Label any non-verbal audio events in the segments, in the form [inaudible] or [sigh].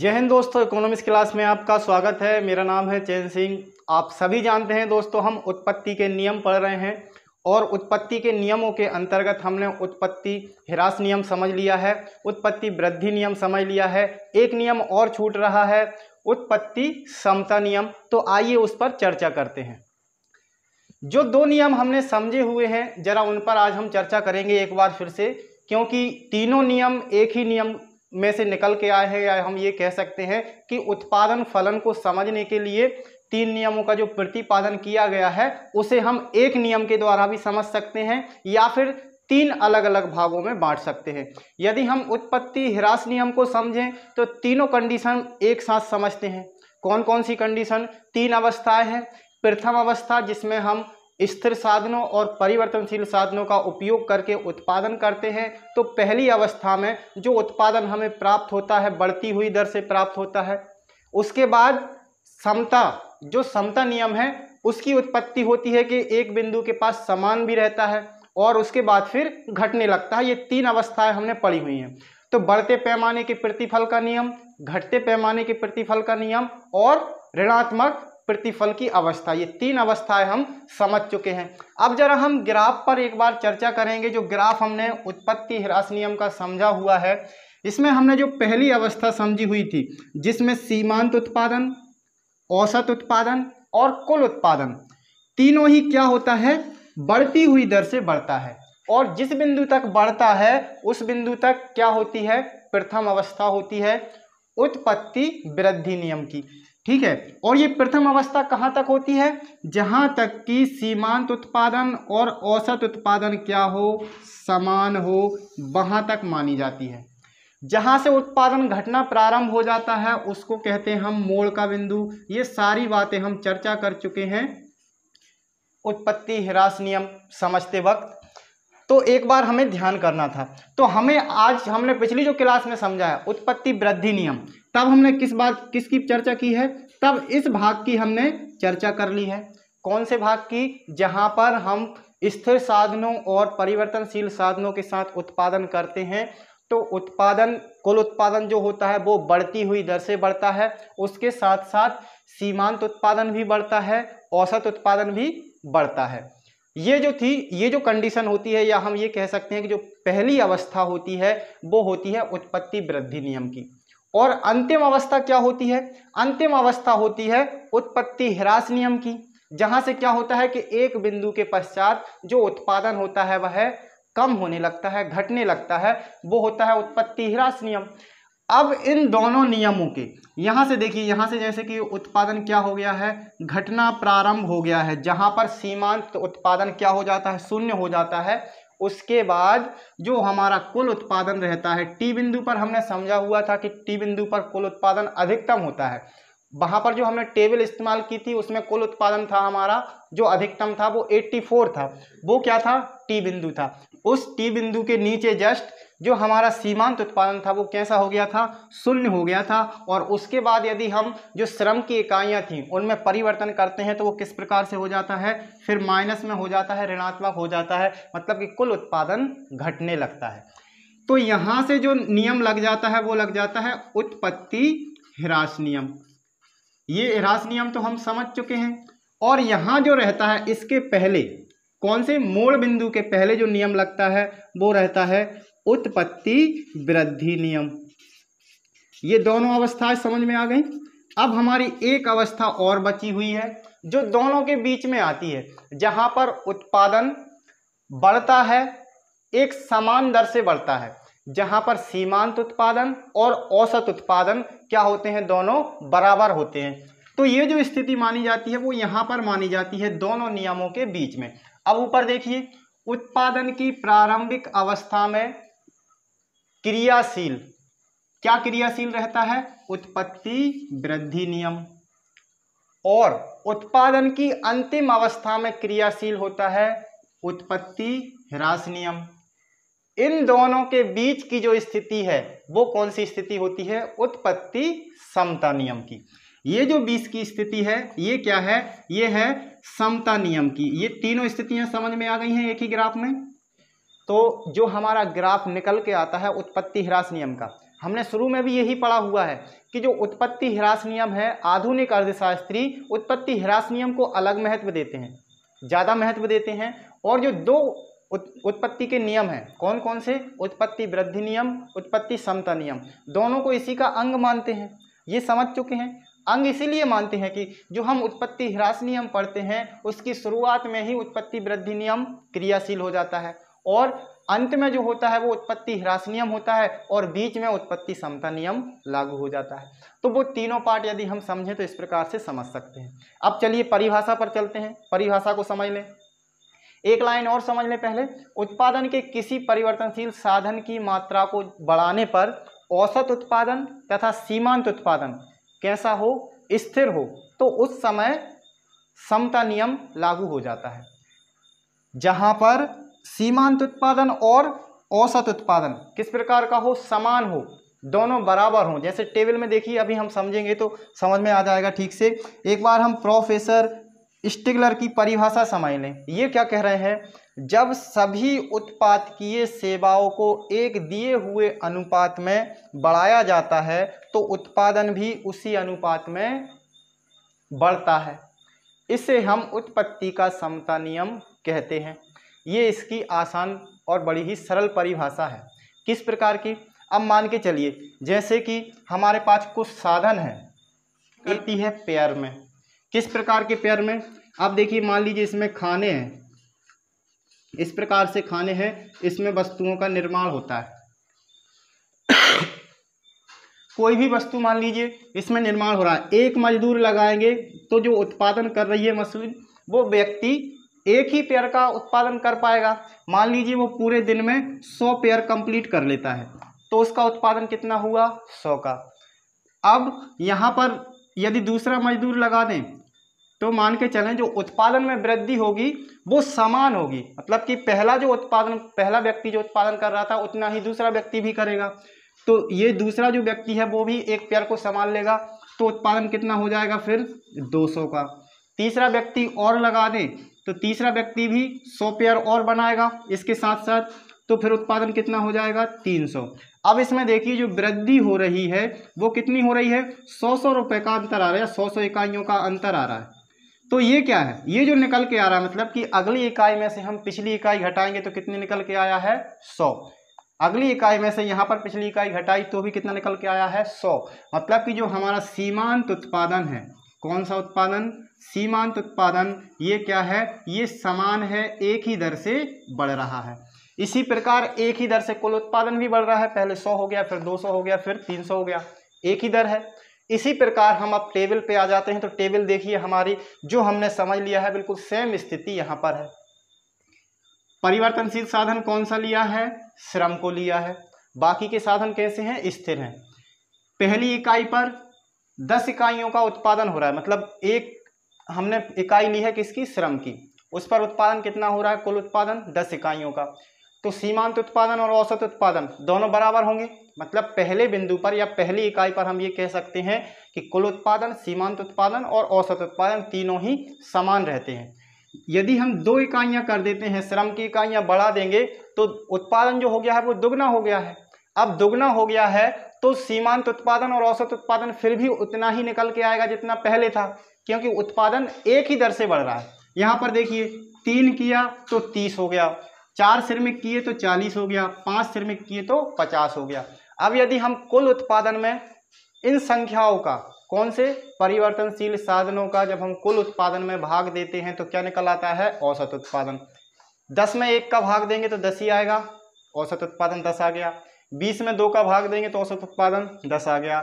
जय हिंद दोस्तों economics class में आपका स्वागत है मेरा नाम है चैन सिंह आप सभी जानते हैं दोस्तों हम उत्पत्ति के नियम पढ़ रहे हैं और उत्पत्ति के नियमों के अंतर्गत हमने उत्पत्ति हिरास नियम समझ लिया है उत्पत्ति वृद्धि नियम समझ लिया है एक नियम और छूट रहा है उत्पत्ति समता नियम तो आइए उस पर चर्चा करते हैं जो दो नियम हमने समझे हुए हैं जरा उन पर आज हम चर्चा करेंगे एक बार फिर से क्योंकि तीनों नियम एक ही नियम में से निकल के आए हैं या हम ये कह सकते हैं कि उत्पादन फलन को समझने के लिए तीन नियमों का जो प्रतिपादन किया गया है उसे हम एक नियम के द्वारा भी समझ सकते हैं या फिर तीन अलग अलग भागों में बांट सकते हैं यदि हम उत्पत्ति हिरास नियम को समझें तो तीनों कंडीशन एक साथ समझते हैं कौन कौन सी कंडीशन तीन अवस्थाएं हैं प्रथम अवस्था जिसमें हम स्थिर साधनों और परिवर्तनशील साधनों का उपयोग करके उत्पादन करते हैं तो पहली अवस्था में जो उत्पादन हमें प्राप्त होता है बढ़ती हुई दर से प्राप्त होता है उसके बाद समता जो समता नियम है उसकी उत्पत्ति होती है कि एक बिंदु के पास समान भी रहता है और उसके बाद फिर घटने लगता है ये तीन अवस्थाएं हमने पढ़ी हुई हैं तो बढ़ते पैमाने के प्रतिफल का नियम घटते पैमाने के प्रतिफल का नियम और ऋणात्मक प्रतिफल की अवस्था ये तीन अवस्थाएं हम समझ चुके हैं अब जरा हम ग्राफ पर एक बार चर्चा करेंगे जो ग्राफ हमने उत्पत्ति ह्रास नियम का समझा हुआ है इसमें हमने जो पहली अवस्था समझी हुई थी जिसमें सीमांत उत्पादन औसत उत्पादन और कुल उत्पादन तीनों ही क्या होता है बढ़ती हुई दर से बढ़ता है और जिस बिंदु तक बढ़ता है उस बिंदु तक क्या होती है प्रथम अवस्था होती है उत्पत्ति वृद्धि नियम की ठीक है और ये प्रथम अवस्था कहाँ तक होती है जहाँ तक कि सीमांत उत्पादन और औसत उत्पादन क्या हो समान हो वहाँ तक मानी जाती है जहाँ से उत्पादन घटना प्रारंभ हो जाता है उसको कहते हैं हम मोड़ का बिंदु ये सारी बातें हम चर्चा कर चुके हैं उत्पत्ति हिरास नियम समझते वक्त तो एक बार हमें ध्यान करना था तो हमें आज हमने पिछली जो क्लास में समझा है उत्पत्ति वृद्धि नियम तब हमने किस बात किसकी चर्चा की है तब इस भाग की हमने चर्चा कर ली है कौन से भाग की जहाँ पर हम स्थिर साधनों और परिवर्तनशील साधनों के साथ उत्पादन करते हैं तो उत्पादन कुल उत्पादन जो होता है वो बढ़ती हुई दर से बढ़ता है उसके साथ साथ सीमांत उत्पादन भी बढ़ता है औसत उत्पादन भी बढ़ता है ये जो थी ये जो कंडीशन होती है या हम ये कह सकते हैं कि जो पहली अवस्था होती है वो होती है उत्पत्ति वृद्धि नियम की और अंतिम अवस्था क्या होती है अंतिम अवस्था होती है उत्पत्ति ह्रास नियम की जहां से क्या होता है कि एक बिंदु के पश्चात जो उत्पादन होता है वह कम होने लगता है घटने लगता है वो होता है उत्पत्ति ह्रास नियम अब इन दोनों नियमों के यहाँ से देखिए यहाँ से जैसे कि उत्पादन क्या हो गया है घटना प्रारंभ हो गया है जहाँ पर सीमांत उत्पादन क्या हो जाता है शून्य हो जाता है उसके बाद जो हमारा कुल उत्पादन रहता है टी बिंदु पर हमने समझा हुआ था कि टी बिंदु पर कुल उत्पादन अधिकतम होता है वहाँ पर जो हमने टेबल इस्तेमाल की थी उसमें कुल उत्पादन था हमारा जो अधिकतम था वो 84 था वो क्या था टी बिंदु था उस टी बिंदु के नीचे जस्ट जो हमारा सीमांत उत्पादन था वो कैसा हो गया था शून्य हो गया था और उसके बाद यदि हम जो श्रम की इकाइयाँ थीं उनमें परिवर्तन करते हैं तो वो किस प्रकार से हो जाता है फिर माइनस में हो जाता है ऋणात्मक हो जाता है मतलब कि कुल उत्पादन घटने लगता है तो यहाँ से जो नियम लग जाता है वो लग जाता है उत्पत्ति ह्रास नियम ये ह्रास नियम तो हम समझ चुके हैं और यहाँ जो रहता है इसके पहले कौन से मूल बिंदु के पहले जो नियम लगता है वो रहता है उत्पत्ति वृद्धि नियम ये दोनों अवस्थाएं समझ में आ गई अब हमारी एक अवस्था और बची हुई है जो दोनों के बीच में आती है जहां पर उत्पादन बढ़ता है एक समान दर से बढ़ता है जहां पर सीमांत उत्पादन और औसत उत्पादन क्या होते हैं दोनों बराबर होते हैं तो ये जो स्थिति मानी जाती है वो यहां पर मानी जाती है दोनों नियमों के बीच में अब ऊपर देखिए उत्पादन की प्रारंभिक अवस्था में क्रियाशील क्या क्रियाशील रहता है उत्पत्ति वृद्धि नियम और उत्पादन की अंतिम अवस्था में क्रियाशील होता है उत्पत्ति ह्रास नियम इन दोनों के बीच की जो स्थिति है वो कौन सी स्थिति होती है उत्पत्ति समता नियम की ये जो बीस की स्थिति है ये क्या है ये है समता नियम की ये तीनों स्थितियां समझ में आ गई हैं एक ही ग्राफ में तो जो हमारा ग्राफ निकल के आता है उत्पत्ति ह्रास नियम का हमने शुरू में भी यही पढ़ा हुआ है कि जो उत्पत्ति ह्रास नियम है आधुनिक अर्थशास्त्री उत्पत्ति ह्रास नियम को अलग महत्व देते हैं ज़्यादा महत्व देते हैं और जो दो उत, उत्पत्ति के नियम हैं कौन कौन से उत्पत्ति वृद्धि नियम उत्पत्ति समता नियम दोनों को इसी का अंग मानते हैं ये समझ चुके हैं अंग इसीलिए मानते हैं कि जो हम उत्पत्ति ह्रास नियम पढ़ते हैं उसकी शुरुआत में ही उत्पत्ति वृद्धि नियम क्रियाशील हो जाता है और अंत में जो होता है वो उत्पत्ति ह्रास नियम होता है और बीच में उत्पत्ति समता नियम लागू हो जाता है तो वो तीनों पार्ट यदि हम समझें तो इस प्रकार से समझ सकते हैं अब चलिए परिभाषा पर चलते हैं परिभाषा को समझ लें एक लाइन और समझ लें पहले उत्पादन के किसी परिवर्तनशील साधन की मात्रा को बढ़ाने पर औसत उत्पादन तथा सीमांत उत्पादन कैसा हो स्थिर हो तो उस समय समता नियम लागू हो जाता है जहां पर सीमांत उत्पादन और औसत उत्पादन किस प्रकार का हो समान हो दोनों बराबर हों जैसे टेबल में देखिए अभी हम समझेंगे तो समझ में आ जाएगा ठीक से एक बार हम प्रोफेसर स्टिगलर की परिभाषा समझ लें ये क्या कह रहे हैं जब सभी उत्पादकीय सेवाओं को एक दिए हुए अनुपात में बढ़ाया जाता है तो उत्पादन भी उसी अनुपात में बढ़ता है इसे हम उत्पत्ति का समता नियम कहते हैं ये इसकी आसान और बड़ी ही सरल परिभाषा है किस प्रकार की अब मान के चलिए जैसे कि हमारे पास कुछ साधन है करती है पेयर में किस प्रकार के पेयर में आप देखिए मान लीजिए इसमें खाने हैं इस प्रकार से खाने हैं इसमें वस्तुओं का निर्माण होता है कोई भी वस्तु मान लीजिए इसमें निर्माण हो रहा है एक मजदूर लगाएंगे तो जो उत्पादन कर रही है मशीन वो व्यक्ति एक ही पेयर का उत्पादन कर पाएगा मान लीजिए वो पूरे दिन में सौ पेयर कंप्लीट कर लेता है तो उसका उत्पादन कितना हुआ सौ का अब यहाँ पर यदि दूसरा मजदूर लगा दें तो मान के चलें जो उत्पादन में वृद्धि होगी वो समान होगी मतलब कि पहला जो उत्पादन पहला व्यक्ति जो उत्पादन कर रहा था उतना ही दूसरा व्यक्ति भी करेगा तो ये दूसरा जो व्यक्ति है वो भी एक पेयर को संभाल लेगा तो उत्पादन कितना हो जाएगा फिर 200 का तीसरा व्यक्ति और लगा दें तो तीसरा व्यक्ति भी 100 पेयर और बनाएगा इसके साथ साथ तो फिर उत्पादन कितना हो जाएगा 300 अब इसमें देखिए जो वृद्धि हो रही है वो कितनी हो रही है सौ सौ रुपये का अंतर आ रहा है सौ सौ इकाइयों का अंतर आ रहा है तो ये क्या है ये जो निकल के आ रहा है मतलब कि अगली इकाई में से हम पिछली इकाई घटाएंगे तो कितनी निकल के आया है सौ अगली इकाई में से यहाँ पर पिछली इकाई घटाई तो भी कितना निकल के आया है सौ मतलब कि जो हमारा सीमांत उत्पादन है कौन सा उत्पादन सीमांत उत्पादन ये क्या है ये समान है एक ही दर से बढ़ रहा है इसी प्रकार एक ही दर से कुल उत्पादन भी बढ़ रहा है पहले 100 हो गया फिर 200 हो गया फिर 300 हो गया एक ही दर है इसी प्रकार हम अब टेबल पे आ जाते हैं तो टेबल देखिए हमारी जो हमने समझ लिया है बिल्कुल सेम स्थिति यहाँ पर है परिवर्तनशील साधन कौन सा लिया है श्रम को लिया है बाकी के साधन कैसे हैं स्थिर हैं पहली इकाई पर दस इकाइयों का उत्पादन हो रहा है मतलब एक हमने इकाई ली है किसकी श्रम की उस पर उत्पादन कितना हो रहा है कुल उत्पादन दस इकाइयों का तो सीमांत उत्पादन और औसत उत्पादन दोनों बराबर होंगे मतलब पहले बिंदु पर या पहली इकाई पर हम ये कह सकते हैं कि कुल उत्पादन सीमांत उत्पादन और औसत उत्पादन तीनों ही समान रहते हैं यदि हम दो इकाइयाँ कर देते हैं श्रम की इकाइयाँ बढ़ा देंगे तो उत्पादन जो हो गया है वो दुगना हो गया है अब दुगना हो गया है तो सीमांत उत्पादन और औसत उत्पादन फिर भी उतना ही निकल के आएगा जितना पहले था क्योंकि उत्पादन एक ही दर से बढ़ रहा है यहाँ पर देखिए तीन किया तो तीस हो गया चार श्रमिक किए तो चालीस हो गया पाँच श्रमिक किए तो पचास हो गया अब यदि हम कुल उत्पादन में इन संख्याओं का कौन से परिवर्तनशील साधनों का जब हम कुल उत्पादन में भाग देते हैं तो क्या निकल आता है औसत उत्पादन दस में एक का भाग देंगे तो दस ही आएगा औसत उत्पादन दस आ गया बीस में दो का भाग देंगे तो औसत उत्पादन दस आ गया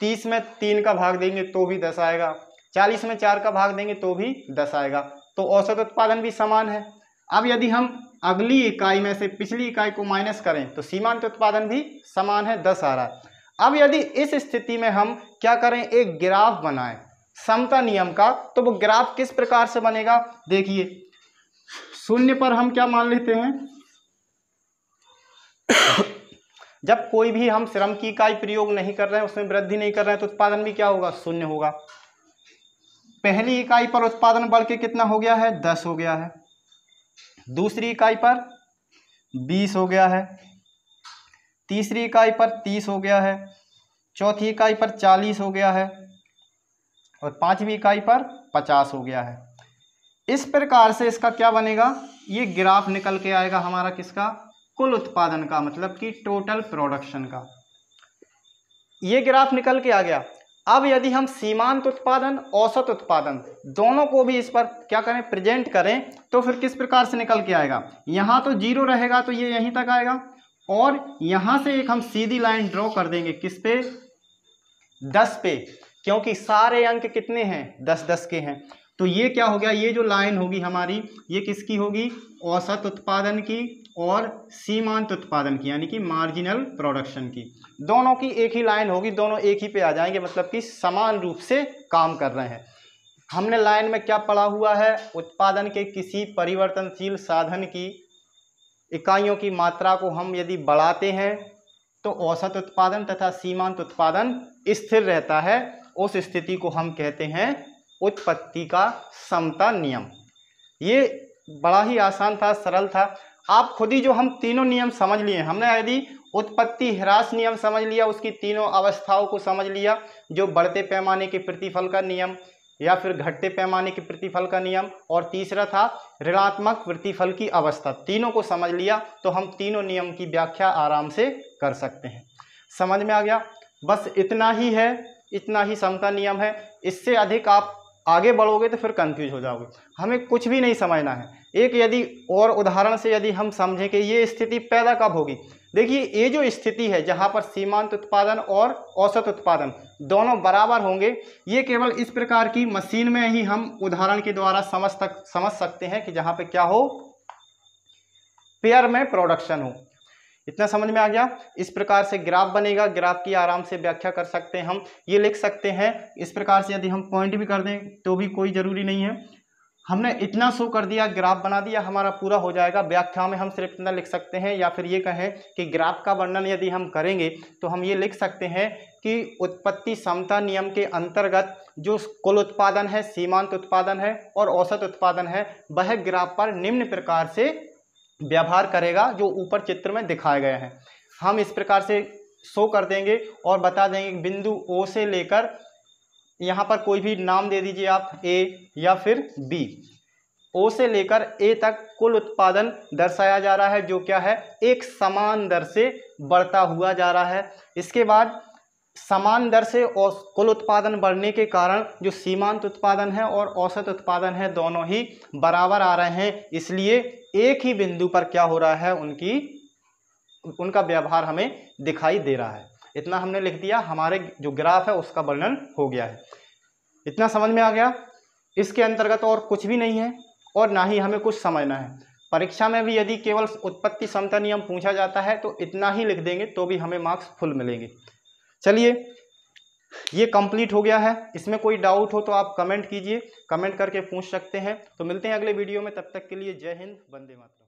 तीस में तीन का भाग देंगे तो भी दस आएगा चालीस में चार का भाग देंगे तो भी दस आएगा तो औसत उत्पादन भी समान है अब यदि हम अगली इकाई में से पिछली इकाई को माइनस करें तो सीमांत उत्पादन भी समान है दस आ रहा है अब यदि इस स्थिति में हम क्या करें एक ग्राफ बनाएं समता नियम का तो वो ग्राफ किस प्रकार से बनेगा देखिए शून्य पर हम क्या मान लेते हैं [coughs] जब कोई भी हम श्रम की इकाई प्रयोग नहीं कर रहे हैं उसमें वृद्धि नहीं कर रहे हैं तो उत्पादन भी क्या होगा शून्य होगा पहली इकाई पर उत्पादन बढ़ के कितना हो गया है दस हो गया है दूसरी इकाई पर बीस हो गया है तीसरी इकाई पर तीस हो गया है चौथी इकाई पर चालीस हो गया है और पांचवी इकाई पर पचास हो गया है इस प्रकार से इसका क्या बनेगा ये ग्राफ निकल के आएगा हमारा किसका कुल उत्पादन का मतलब कि टोटल प्रोडक्शन का ये ग्राफ निकल के आ गया अब यदि हम सीमांत उत्पादन औसत उत्पादन दोनों को भी इस पर क्या करें प्रेजेंट करें तो फिर किस प्रकार से निकल के आएगा यहाँ तो जीरो रहेगा तो ये यहीं तक आएगा और यहाँ से एक हम सीधी लाइन ड्रॉ कर देंगे किस पे दस पे क्योंकि सारे अंक कितने हैं दस दस के हैं तो ये क्या हो गया ये जो लाइन होगी हमारी ये किसकी होगी औसत उत्पादन की और सीमांत उत्पादन की यानी कि मार्जिनल प्रोडक्शन की दोनों की एक ही लाइन होगी दोनों एक ही पे आ जाएंगे मतलब कि समान रूप से काम कर रहे हैं हमने लाइन में क्या पढ़ा हुआ है उत्पादन के किसी परिवर्तनशील साधन की इकाइयों की मात्रा को हम यदि बढ़ाते हैं तो औसत उत्पादन तथा सीमांत उत्पादन स्थिर रहता है उस स्थिति को हम कहते हैं उत्पत्ति का समता नियम ये बड़ा ही आसान था सरल था आप खुद ही जो हम तीनों नियम समझ लिए हमने यदि उत्पत्ति ह्रास नियम समझ लिया उसकी तीनों अवस्थाओं को समझ लिया जो बढ़ते पैमाने के प्रतिफल का नियम या फिर घटते पैमाने के प्रतिफल का नियम और तीसरा था ऋणात्मक प्रतिफल की अवस्था तीनों को समझ लिया तो हम तीनों नियम की व्याख्या आराम से कर सकते हैं समझ में आ गया बस इतना ही है इतना ही समता नियम है इससे अधिक आप आगे बढ़ोगे तो फिर कंफ्यूज हो जाओगे हमें कुछ भी नहीं समझना है एक यदि और उदाहरण से यदि हम समझें कि ये स्थिति पैदा कब होगी देखिए ये जो स्थिति है जहाँ पर सीमांत उत्पादन और औसत उत्पादन दोनों बराबर होंगे ये केवल इस प्रकार की मशीन में ही हम उदाहरण के द्वारा समझ तक समझ सकते हैं कि जहाँ पर क्या हो पेयर में प्रोडक्शन हो इतना समझ में आ गया इस प्रकार से ग्राफ बनेगा ग्राफ की आराम से व्याख्या कर सकते हैं हम ये लिख सकते हैं इस प्रकार से यदि हम पॉइंट भी कर दें तो भी कोई ज़रूरी नहीं है हमने इतना शो कर दिया ग्राफ बना दिया हमारा पूरा हो जाएगा व्याख्या में हम सिर्फ इतना लिख सकते हैं या फिर ये कहें कि ग्राफ का वर्णन यदि हम करेंगे तो हम ये लिख सकते हैं कि उत्पत्ति समता नियम के अंतर्गत जो कुल उत्पादन है सीमांत उत्पादन है और औसत उत्पादन है वह ग्राफ पर निम्न प्रकार से व्यवहार करेगा जो ऊपर चित्र में दिखाए गए हैं हम इस प्रकार से शो कर देंगे और बता देंगे बिंदु ओ से लेकर यहाँ पर कोई भी नाम दे दीजिए आप ए या फिर बी ओ से लेकर ए तक कुल उत्पादन दर्शाया जा रहा है जो क्या है एक समान दर से बढ़ता हुआ जा रहा है इसके बाद समान दर से कुल उत्पादन बढ़ने के कारण जो सीमांत उत्पादन है और औसत उत्पादन है दोनों ही बराबर आ रहे हैं इसलिए एक ही बिंदु पर क्या हो रहा है उनकी उनका व्यवहार हमें दिखाई दे रहा है इतना हमने लिख दिया हमारे जो ग्राफ है उसका वर्णन हो गया है इतना समझ में आ गया इसके अंतर्गत और कुछ भी नहीं है और ना ही हमें कुछ समझना है परीक्षा में भी यदि केवल उत्पत्ति समता नियम पूछा जाता है तो इतना ही लिख देंगे तो भी हमें मार्क्स फुल मिलेंगे चलिए ये कंप्लीट हो गया है इसमें कोई डाउट हो तो आप कमेंट कीजिए कमेंट करके पूछ सकते हैं तो मिलते हैं अगले वीडियो में तब तक के लिए जय हिंद वंदे मातरम